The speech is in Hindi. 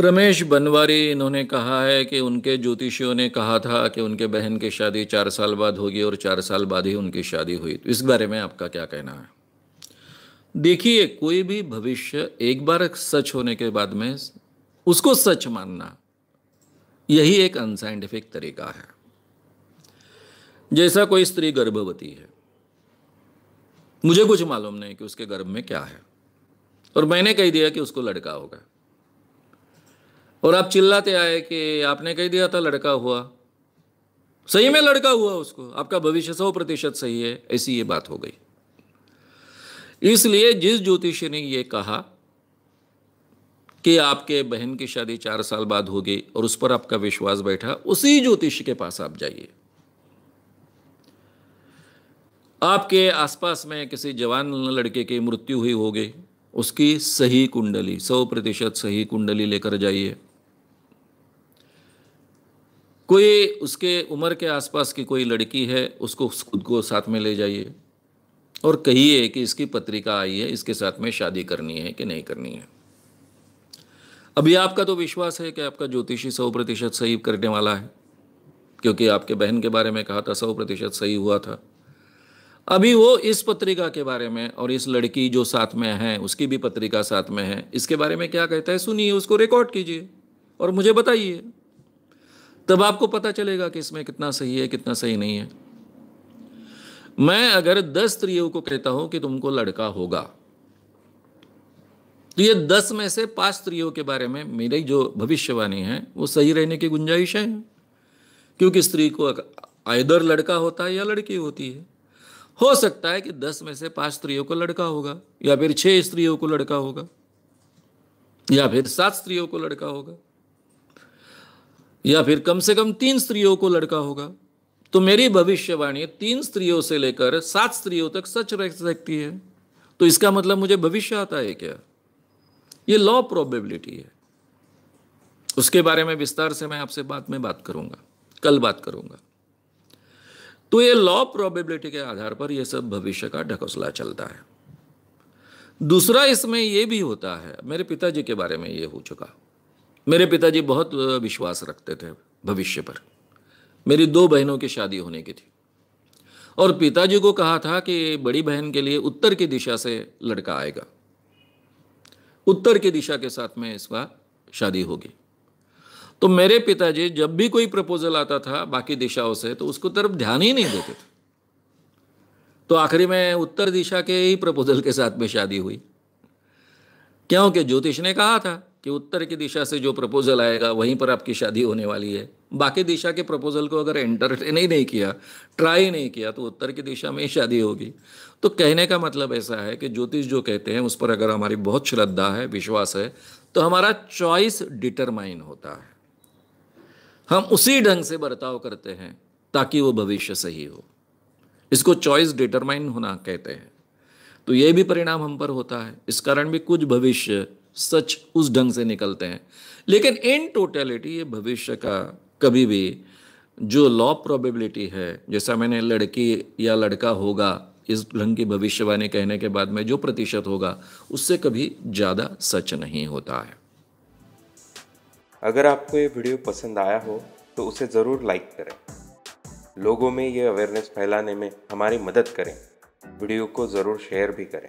रमेश बनवारी इन्होंने कहा है कि उनके ज्योतिषियों ने कहा था कि उनके बहन की शादी चार साल बाद होगी और चार साल बाद ही उनकी शादी हुई तो इस बारे में आपका क्या कहना है देखिए कोई भी भविष्य एक बार सच होने के बाद में उसको सच मानना यही एक अनसाइंटिफिक तरीका है जैसा कोई स्त्री गर्भवती है मुझे कुछ मालूम नहीं कि उसके गर्भ में क्या है और मैंने कह दिया कि उसको लड़का होगा और आप चिल्लाते आए कि आपने कह दिया था लड़का हुआ सही में लड़का हुआ उसको आपका भविष्य सौ प्रतिशत सही है ऐसी ये बात हो गई इसलिए जिस ज्योतिष ने ये कहा कि आपके बहन की शादी चार साल बाद होगी और उस पर आपका विश्वास बैठा उसी ज्योतिष के पास आप जाइए आपके आसपास में किसी जवान लड़के की मृत्यु हुई होगी उसकी सही कुंडली सौ प्रतिशत सही कुंडली लेकर जाइए कोई उसके उम्र के आसपास की कोई लड़की है उसको खुद को साथ में ले जाइए और कहिए कि इसकी पत्रिका आई है इसके साथ में शादी करनी है कि नहीं करनी है अभी आपका तो विश्वास है कि आपका ज्योतिषी सौ प्रतिशत सही करने वाला है क्योंकि आपके बहन के बारे में कहा था सौ प्रतिशत सही हुआ था अभी वो इस पत्रिका के बारे में और इस लड़की जो साथ में है उसकी भी पत्रिका साथ में है इसके बारे में क्या कहता है सुनिए उसको रिकॉर्ड कीजिए और मुझे बताइए तब आपको पता चलेगा कि इसमें कितना सही है कितना सही नहीं है मैं अगर दस स्त्रियों को कहता हूं कि तुमको लड़का होगा तो ये दस में से पांच स्त्रियों के बारे में मेरी जो भविष्यवाणी है वो सही रहने की गुंजाइश है क्योंकि स्त्री को आयदर लड़का होता है या लड़की होती है हो सकता है कि दस में से पांच स्त्रियों को लड़का होगा या फिर छह स्त्रियों को लड़का होगा या फिर सात स्त्रियों को लड़का होगा या फिर कम से कम तीन स्त्रियों को लड़का होगा तो मेरी भविष्यवाणी तीन स्त्रियों से लेकर सात स्त्रियों तक सच रह सकती है तो इसका मतलब मुझे भविष्य आता है क्या ये लॉ प्रोबेबिलिटी है उसके बारे में विस्तार से मैं आपसे बाद में बात करूंगा कल बात करूंगा तो ये लॉ प्रोबेबिलिटी के आधार पर यह सब भविष्य का ढकोसला चलता है दूसरा इसमें यह भी होता है मेरे पिताजी के बारे में ये हो चुका मेरे पिताजी बहुत विश्वास रखते थे भविष्य पर मेरी दो बहनों की शादी होने की थी और पिताजी को कहा था कि बड़ी बहन के लिए उत्तर की दिशा से लड़का आएगा उत्तर की दिशा के साथ में इसका शादी होगी तो मेरे पिताजी जब भी कोई प्रपोजल आता था बाकी दिशाओं से तो उसको तरफ ध्यान ही नहीं देते थे तो आखिरी में उत्तर दिशा के ही प्रपोजल के साथ में शादी हुई क्योंकि ज्योतिष ने कहा था कि उत्तर की दिशा से जो प्रपोजल आएगा वहीं पर आपकी शादी होने वाली है बाकी दिशा के प्रपोजल को अगर एंटरटेन ही नहीं किया ट्राई नहीं किया तो उत्तर की दिशा में ही शादी होगी तो कहने का मतलब ऐसा है कि ज्योतिष जो कहते हैं उस पर अगर हमारी बहुत श्रद्धा है विश्वास है तो हमारा चॉइस डिटरमाइन होता है हम उसी ढंग से बर्ताव करते हैं ताकि वो भविष्य सही हो इसको चॉइस डिटरमाइन होना कहते हैं तो ये भी परिणाम हम पर होता है इस कारण भी कुछ भविष्य सच उस ढंग से निकलते हैं लेकिन इन टोटलिटी ये भविष्य का कभी भी जो लॉ प्रोबेबिलिटी है जैसा मैंने लड़की या लड़का होगा इस ढंग की भविष्यवाणी कहने के बाद में जो प्रतिशत होगा उससे कभी ज़्यादा सच नहीं होता है अगर आपको ये वीडियो पसंद आया हो तो उसे ज़रूर लाइक करें लोगों में ये अवेयरनेस फैलाने में हमारी मदद करें वीडियो को ज़रूर शेयर भी करें